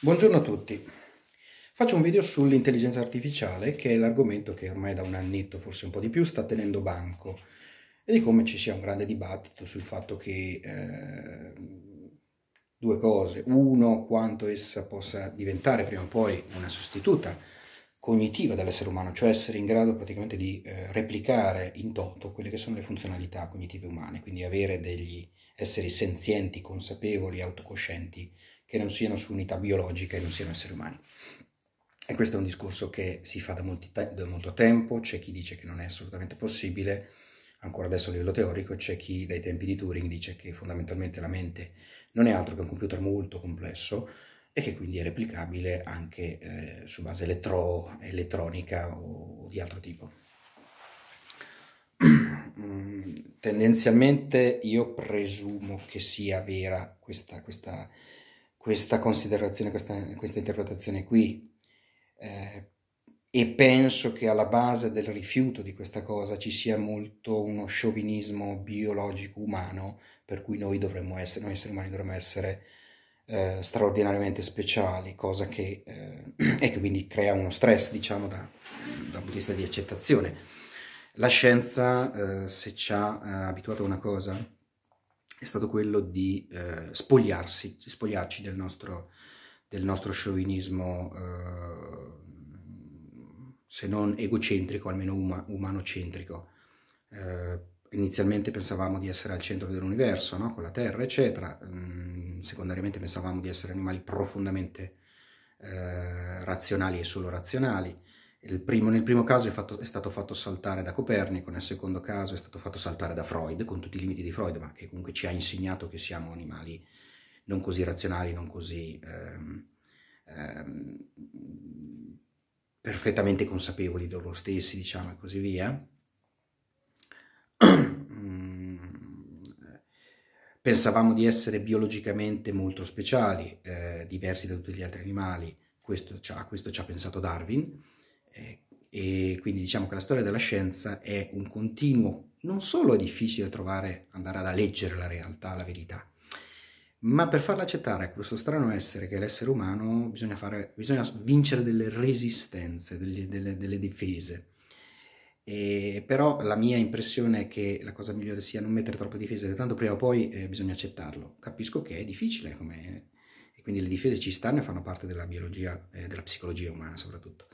Buongiorno a tutti. Faccio un video sull'intelligenza artificiale, che è l'argomento che ormai da un annetto, forse un po' di più, sta tenendo banco e di come ci sia un grande dibattito sul fatto che eh, due cose. Uno, quanto essa possa diventare prima o poi una sostituta cognitiva dell'essere umano, cioè essere in grado praticamente di eh, replicare in toto quelle che sono le funzionalità cognitive umane, quindi avere degli esseri senzienti, consapevoli, autocoscienti che non siano su unità biologiche, non siano esseri umani. E questo è un discorso che si fa da, molti, da molto tempo, c'è chi dice che non è assolutamente possibile, ancora adesso a livello teorico, c'è chi dai tempi di Turing dice che fondamentalmente la mente non è altro che un computer molto complesso e che quindi è replicabile anche eh, su base elettro, elettronica o, o, di altro tipo. Mm, tendenzialmente io presumo che sia vera questa, questa questa considerazione, questa, questa interpretazione qui. Eh, e penso che alla base del rifiuto di questa cosa ci sia molto uno sciovinismo biologico umano per cui noi dovremmo essere, noi esseri umani dovremmo essere eh, straordinariamente speciali, cosa che, eh, e che quindi crea uno stress, diciamo, da, da un punto di vista di accettazione. La scienza, eh, se ci ha eh, abituato a una cosa, è stato quello di eh, spogliarsi, di spogliarci del nostro, del nostro sciovinismo, eh, se non egocentrico, almeno uma, umanocentrico. Eh, inizialmente pensavamo di essere al centro dell'universo, no? con la Terra, eccetera. Mm, secondariamente pensavamo di essere animali profondamente eh, razionali e solo razionali Primo, nel primo caso è, fatto, è, stato fatto saltare da Copernico, nel secondo caso è stato fatto saltare da Freud, con tutti i limiti di Freud, ma che comunque ci ha insegnato che siamo animali non così razionali, non così ehm, ehm, perfettamente consapevoli di loro stessi, diciamo, e così via. Mm. Pensavamo di essere biologicamente molto speciali, eh, diversi da tutti gli altri animali, questo a questo ci ha pensato Darwin eh, e quindi diciamo che la storia della scienza è un continuo, non solo è difficile trovare, andare a leggere la realtà, la verità, ma per farla accettare a ecco, questo strano essere che è l'essere umano bisogna, fare, bisogna vincere delle resistenze, delle, delle, delle difese. E però la mia impressione è che la cosa migliore sia non mettere troppe difese, tanto prima o poi eh, bisogna accettarlo. Capisco che è difficile, e quindi le difese ci stanno e fanno parte della biologia, eh, della psicologia umana soprattutto.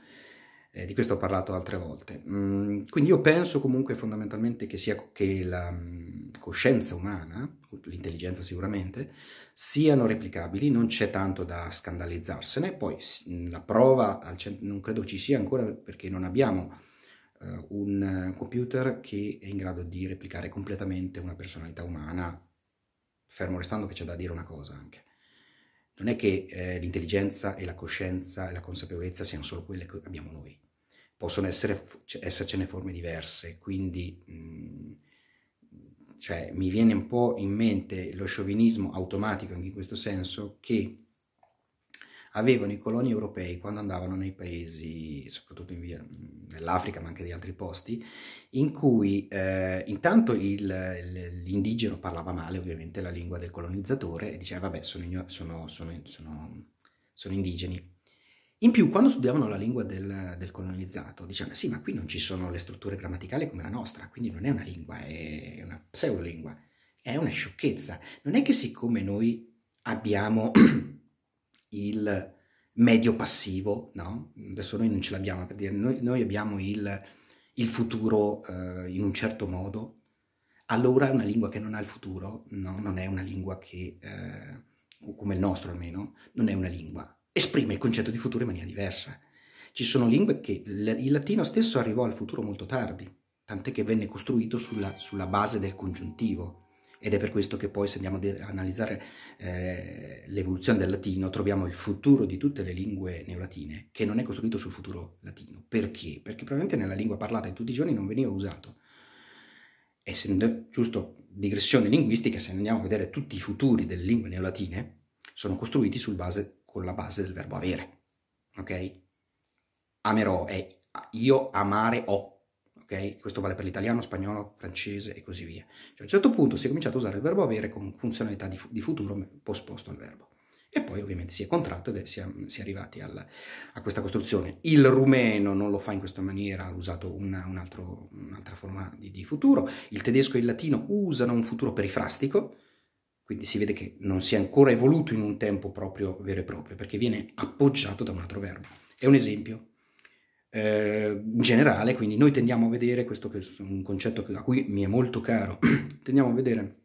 Eh, di questo ho parlato altre volte. Mm, quindi io penso comunque fondamentalmente che, sia, che la mm, coscienza umana, l'intelligenza sicuramente, siano replicabili, non c'è tanto da scandalizzarsene, poi mm, la prova non credo ci sia ancora perché non abbiamo uh, un computer che è in grado di replicare completamente una personalità umana, fermo restando che c'è da dire una cosa anche non è che eh, l'intelligenza e la coscienza e la consapevolezza siano solo quelle che abbiamo noi possono essere, cioè, essercene forme diverse, quindi mh, mm, cioè, mi viene un po' in mente lo sciovinismo automatico anche in questo senso che avevano i coloni europei quando andavano nei paesi, soprattutto via, mm, nell'Africa ma anche di altri posti, in cui eh, intanto il, l'indigeno parlava male ovviamente la lingua del colonizzatore e diceva vabbè sono, sono, sono, sono indigeni, in più, quando studiavano la lingua del, del, colonizzato, dicevano sì, ma qui non ci sono le strutture grammaticali come la nostra, quindi non è una lingua, è una pseudolingua, è una sciocchezza. Non è che siccome noi abbiamo il medio passivo, no? Adesso noi non ce l'abbiamo, per dire, noi, noi abbiamo il, il futuro eh, in un certo modo, allora una lingua che non ha il futuro, no? non è una lingua che, eh, come il nostro almeno, non è una lingua, esprime il concetto di futuro in maniera diversa. Ci sono lingue che il latino stesso arrivò al futuro molto tardi, tant'è che venne costruito sulla, sulla base del congiuntivo. Ed è per questo che poi se andiamo ad analizzare eh, l'evoluzione del latino troviamo il futuro di tutte le lingue neolatine che non è costruito sul futuro latino. Perché? Perché probabilmente nella lingua parlata di tutti i giorni non veniva usato. Essendo giusto digressione linguistica, se andiamo a vedere tutti i futuri delle lingue neolatine, sono costruiti sul base con la base del verbo avere, ok? Amerò è io amare ho, ok? Questo vale per l'italiano, spagnolo, francese e così via. Cioè, a un certo punto si è cominciato a usare il verbo avere con funzionalità di, di futuro posposto al verbo. E poi ovviamente si è contratto ed è, si, è, si è arrivati al, a questa costruzione. Il rumeno non lo fa in questa maniera, ha usato una, un altro, un'altra forma di, di, futuro. Il tedesco e il latino usano un futuro perifrastico, quindi si vede che non si è ancora evoluto in un tempo proprio vero e proprio, perché viene appoggiato da un altro verbo. È un esempio eh, generale, quindi noi tendiamo a vedere, questo che è un concetto a cui mi è molto caro, tendiamo a vedere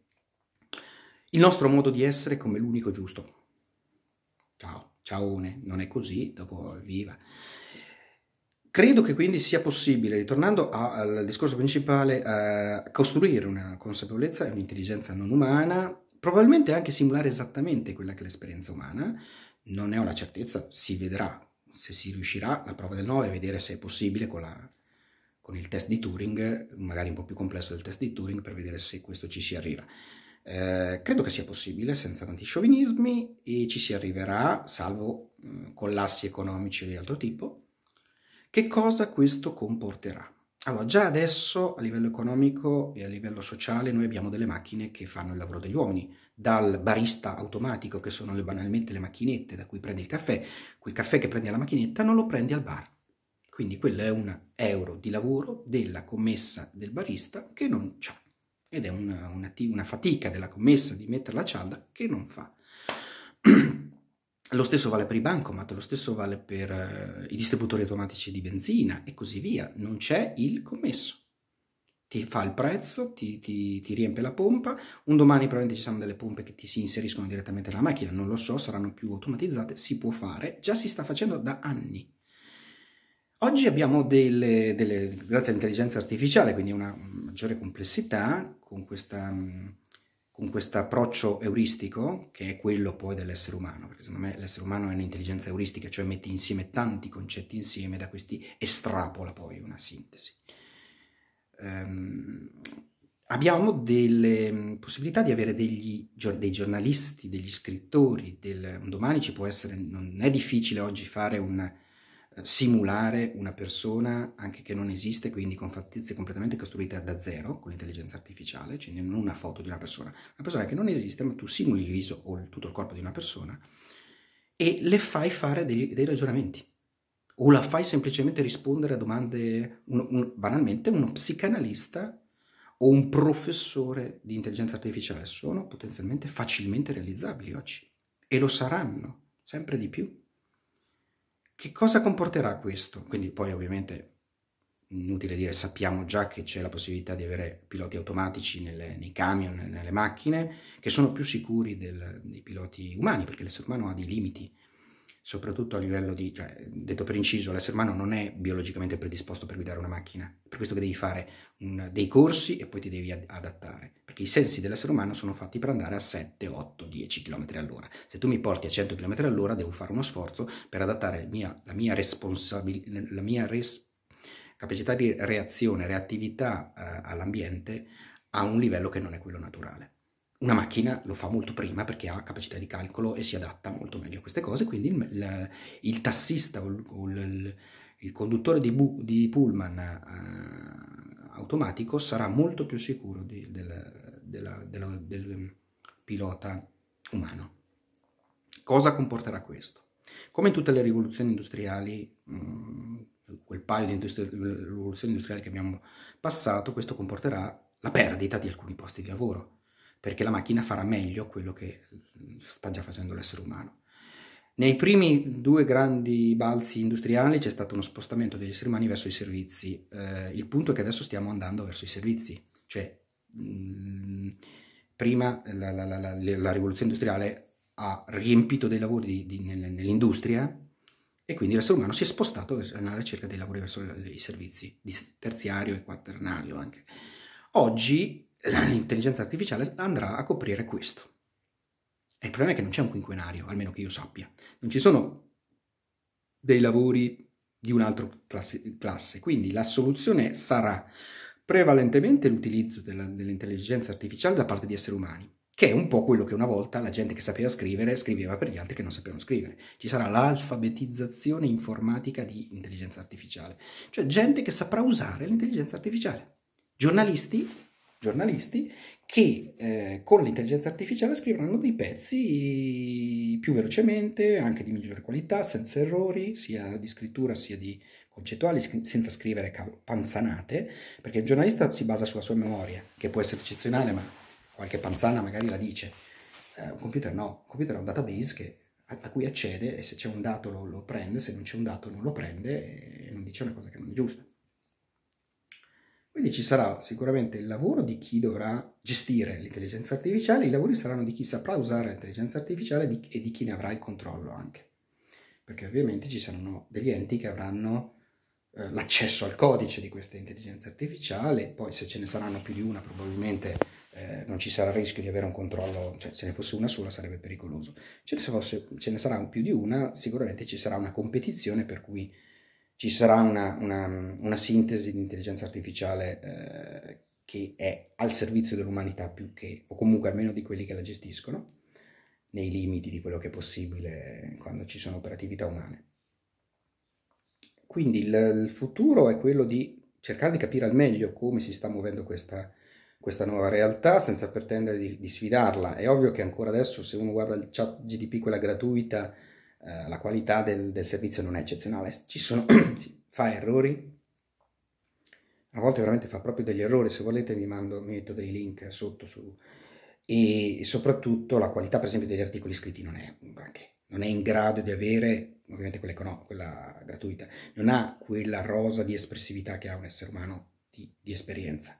il nostro modo di essere come l'unico giusto. Ciao, ciaone, non è così, dopo viva. Credo che quindi sia possibile, ritornando al discorso principale, eh, costruire una consapevolezza e un'intelligenza non umana probabilmente anche simulare esattamente quella che è l'esperienza umana, non ne ho la certezza, si vedrà se si riuscirà la prova del 9 è vedere se è possibile con, la, con, il test di Turing, magari un po' più complesso del test di Turing, per vedere se questo ci si arriva. Eh, credo che sia possibile senza tanti sciovinismi e ci si arriverà salvo mh, mm, collassi economici di altro tipo. Che cosa questo comporterà? Allora, già adesso a livello economico e a livello sociale noi abbiamo delle macchine che fanno il lavoro degli uomini, dal barista automatico che sono le, banalmente le macchinette da cui prendi il caffè, quel caffè che prendi alla macchinetta non lo prendi al bar. Quindi quello è un euro di lavoro della commessa del barista che non c'ha ed è una, una, una fatica della commessa di mettere la cialda che non fa. Lo stesso vale per i bancomat, lo stesso vale per eh, i distributori automatici di benzina e così via. Non c'è il commesso. Ti fa il prezzo, ti, ti, ti riempie la pompa. Un domani probabilmente ci saranno delle pompe che ti si inseriscono direttamente nella macchina, non lo so, saranno più automatizzate, si può fare, già si sta facendo da anni. Oggi abbiamo delle, delle grazie all'intelligenza artificiale, quindi una maggiore complessità con questa mm, con questo approccio euristico, che è quello poi dell'essere umano, perché secondo me l'essere umano è un'intelligenza euristica, cioè mette insieme tanti concetti insieme, da questi estrapola poi una sintesi. Um, abbiamo delle mm, possibilità di avere degli, dei giornalisti, degli scrittori, del, un domani ci può essere, non è difficile oggi fare un simulare una persona anche che non esiste, quindi con fattizie completamente costruite da zero con l'intelligenza artificiale, quindi non una foto di una persona, una persona che non esiste, ma tu simuli il viso o tutto il corpo di una persona e le fai fare dei, dei ragionamenti o la fai semplicemente rispondere a domande, un, un, banalmente uno psicanalista o un professore di intelligenza artificiale sono potenzialmente facilmente realizzabili oggi e lo saranno sempre di più. Che cosa comporterà questo? Quindi poi ovviamente inutile dire, sappiamo già che c'è la possibilità di avere piloti automatici nelle, nei camion, nelle macchine, che sono più sicuri del, dei piloti umani, perché l'essere umano ha dei limiti soprattutto a livello di, cioè, detto per inciso, l'essere umano non è biologicamente predisposto per guidare una macchina, per questo che devi fare un, dei corsi e poi ti devi adattare, perché i sensi dell'essere umano sono fatti per andare a 7, 8, 10 km all'ora. Se tu mi porti a 100 km all'ora devo fare uno sforzo per adattare mia, la mia responsabilità, la mia res capacità di reazione, reattività eh, all'ambiente a un livello che non è quello naturale. Una macchina lo fa molto prima perché ha capacità di calcolo e si adatta molto meglio a queste cose, quindi il, il, il tassista o, il, o il conduttore di, bu, di pullman uh, automatico sarà molto più sicuro di, del, della, della, del pilota umano. Cosa comporterà questo? Come in tutte le rivoluzioni industriali, mh, mm, quel paio di industri rivoluzioni industriali che abbiamo passato, questo comporterà la perdita di alcuni posti di lavoro perché la macchina farà meglio quello che mm, sta già facendo l'essere umano. Nei primi due grandi balzi industriali c'è stato uno spostamento degli esseri umani verso i servizi. Eh, il punto è che adesso stiamo andando verso i servizi, cioè mh, mm, prima la, la, la, la, rivoluzione industriale ha riempito dei lavori nell'industria e quindi l'essere umano si è spostato nella ricerca dei lavori verso i servizi, di terziario e quaternario anche. Oggi l'intelligenza artificiale andrà a coprire questo. E il problema è che non c'è un quinquenario, almeno che io sappia. Non ci sono dei lavori di un'altra classe, classe, Quindi la soluzione sarà prevalentemente l'utilizzo dell'intelligenza artificiale da parte di esseri umani, che è un po' quello che una volta la gente che sapeva scrivere scriveva per gli altri che non sapevano scrivere. Ci sarà l'alfabetizzazione informatica di intelligenza artificiale, cioè gente che saprà usare l'intelligenza artificiale. Giornalisti giornalisti che eh, con l'intelligenza artificiale scriveranno dei pezzi più velocemente, anche di migliore qualità, senza errori, sia di scrittura sia di concettuali, senza scrivere panzanate, perché il giornalista si basa sulla sua memoria, che può essere eccezionale, ma qualche panzana magari la dice. Eh, un computer no, un computer è un database che, a, a, cui accede e se c'è un dato lo, lo prende, se non c'è un dato non lo prende e non dice una cosa che non è giusta. Quindi ci sarà sicuramente il lavoro di chi dovrà gestire l'intelligenza artificiale, i lavori saranno di chi saprà usare l'intelligenza artificiale e di chi ne avrà il controllo anche. Perché ovviamente ci saranno degli enti che avranno eh, l'accesso al codice di questa intelligenza artificiale, poi se ce ne saranno più di una probabilmente eh, non ci sarà il rischio di avere un controllo, cioè se ne fosse una sola sarebbe pericoloso. Ce ne, fosse, ce ne sarà più di una, sicuramente ci sarà una competizione per cui ci sarà una, una, una sintesi di intelligenza artificiale eh, che è al servizio dell'umanità più che, o comunque almeno di quelli che la gestiscono, nei limiti di quello che è possibile quando ci sono operatività umane. Quindi il, il futuro è quello di cercare di capire al meglio come si sta muovendo questa, questa nuova realtà senza pretendere di, di, sfidarla. È ovvio che ancora adesso se uno guarda il chat GDP, quella gratuita, eh, la qualità del, del, servizio non è eccezionale, ci sono, fa errori, a volte veramente fa proprio degli errori, se volete vi mando, vi metto dei link sotto su, e soprattutto la qualità per esempio degli articoli scritti non è un non è in grado di avere ovviamente quella, no, quella gratuita, non ha quella rosa di espressività che ha un essere umano di, di esperienza.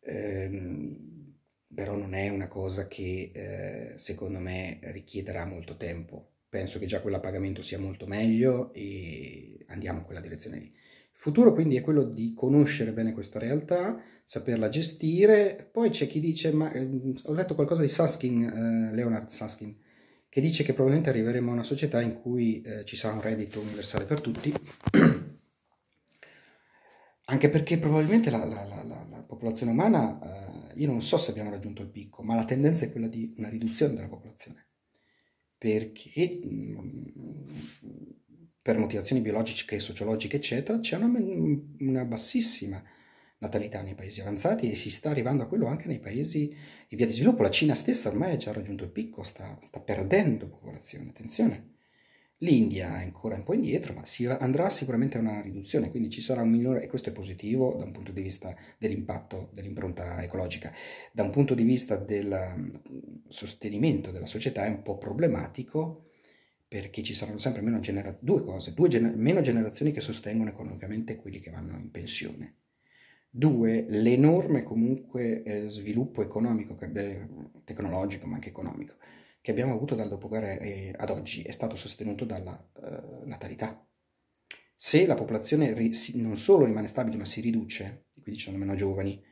Ehm, però non è una cosa che eh, secondo me richiederà molto tempo penso che già quella a pagamento sia molto meglio e andiamo in quella direzione lì. Il futuro quindi è quello di conoscere bene questa realtà, saperla gestire. Poi c'è chi dice, ma eh, ho letto qualcosa di Saskin, eh, Leonard Saskin, che dice che probabilmente arriveremo a una società in cui eh, ci sarà un reddito universale per tutti, anche perché probabilmente la, la, la, la popolazione umana, eh, io non so se abbiamo raggiunto il picco, ma la tendenza è quella di una riduzione della popolazione perché mm, per motivazioni biologiche, sociologiche, eccetera, c'è una, una, bassissima natalità nei paesi avanzati e si sta arrivando a quello anche nei paesi in via di sviluppo. La Cina stessa ormai ha già raggiunto il picco, sta, sta perdendo popolazione, attenzione. L'India è ancora un po' indietro, ma si andrà sicuramente a una riduzione, quindi ci sarà un minore, e questo è positivo da un punto di vista dell'impatto dell'impronta ecologica. Da un punto di vista del mm, sostenimento della società è un po' problematico perché ci saranno sempre meno generazioni, due cose, due gener meno generazioni che sostengono economicamente quelli che vanno in pensione. Due, l'enorme comunque eh, sviluppo economico, eh, tecnologico ma anche economico, che abbiamo avuto dal dopoguerra eh, ad oggi è stato sostenuto dalla eh, natalità. Se la popolazione non solo rimane stabile ma si riduce, quindi ci sono meno giovani,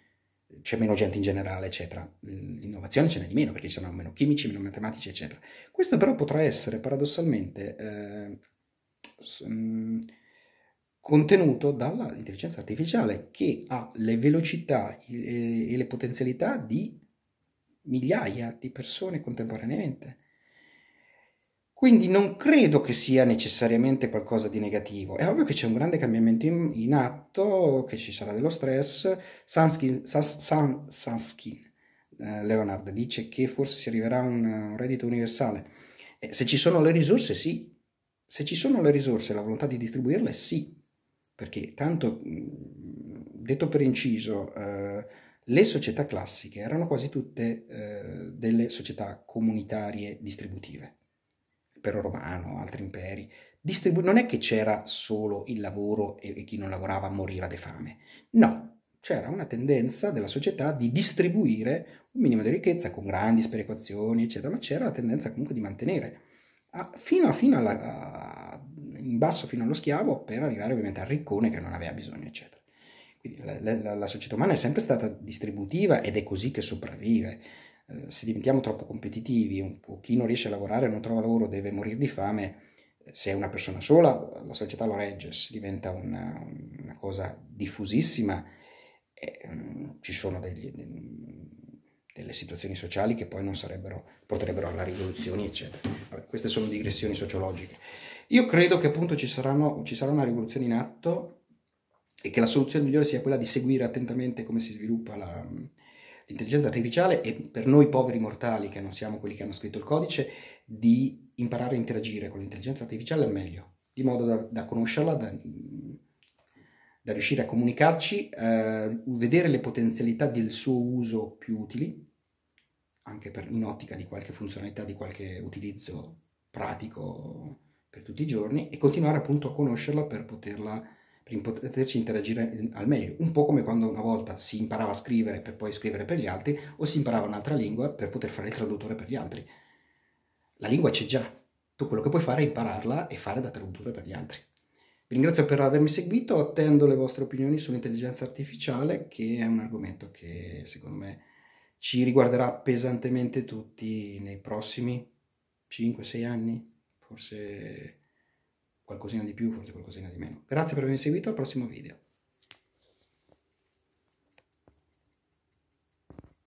c'è meno gente in generale, eccetera, l'innovazione ce n'è di meno perché ci saranno meno chimici, meno matematici, eccetera. Questo però potrà essere paradossalmente eh, mm, contenuto dall'intelligenza artificiale che ha le velocità e le potenzialità di migliaia di persone contemporaneamente. Quindi non credo che sia necessariamente qualcosa di negativo. È ovvio che c'è un grande cambiamento in, in atto, che ci sarà dello stress. Sanskin, Sans, Sans, Sanskin eh, Leonard dice che forse si arriverà a un, un, reddito universale. Eh, se ci sono le risorse, sì. Se ci sono le risorse e la volontà di distribuirle, sì. Perché tanto, mm, detto per inciso, eh, le società classiche erano quasi tutte eh, delle società comunitarie distributive, l'impero romano, altri imperi. Distribu- non è che c'era solo il lavoro e, e chi non lavorava moriva di fame, no, c'era una tendenza della società di distribuire un minimo di ricchezza con grandi sperequazioni, eccetera, ma c'era la tendenza comunque di mantenere a, fino, a, fino alla, a, in basso fino allo schiavo per arrivare ovviamente al riccone che non aveva bisogno, eccetera. Quindi la, la, la società umana è sempre stata distributiva ed è così che sopravvive eh, se diventiamo troppo competitivi o chi non riesce a lavorare e non trova lavoro deve morire di fame, eh, se è una persona sola la società lo regge, se diventa una, una cosa diffusissima eh, mm, ci sono degli, delle situazioni sociali che poi non sarebbero, porterebbero alla rivoluzione, eccetera. Vabbè, queste sono digressioni sociologiche. Io credo che appunto ci, saranno, ci sarà una rivoluzione in atto e che la soluzione migliore sia quella di seguire attentamente come si sviluppa la, mm, l'intelligenza artificiale e per noi poveri mortali che non siamo quelli che hanno scritto il codice, di imparare a interagire con l'intelligenza artificiale al meglio, di modo da, da conoscerla, da, mm, da, riuscire a comunicarci, eh, vedere le potenzialità del suo uso più utili, anche per, in ottica di qualche funzionalità, di qualche utilizzo pratico per tutti i giorni e continuare appunto a conoscerla per poterla per poterci interagire al meglio, un po' come quando una volta si imparava a scrivere per poi scrivere per gli altri o si imparava un'altra lingua per poter fare il traduttore per gli altri. La lingua c'è già, tu quello che puoi fare è impararla e fare da traduttore per gli altri. Vi ringrazio per avermi seguito, attendo le vostre opinioni sull'intelligenza artificiale che è un argomento che secondo me ci riguarderà pesantemente tutti nei prossimi 5-6 anni, forse qualcosina di più, forse qualcosina di meno. Grazie per avermi seguito, al prossimo video.